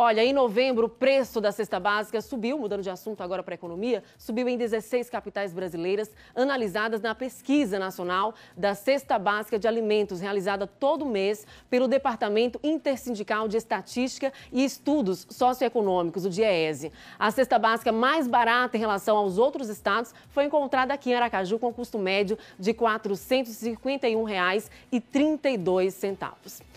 Olha, em novembro, o preço da cesta básica subiu, mudando de assunto agora para a economia, subiu em 16 capitais brasileiras, analisadas na pesquisa nacional da cesta básica de alimentos, realizada todo mês pelo Departamento Intersindical de Estatística e Estudos Socioeconômicos, o DIEESE. A cesta básica mais barata em relação aos outros estados foi encontrada aqui em Aracaju, com custo médio de R$ 451,32.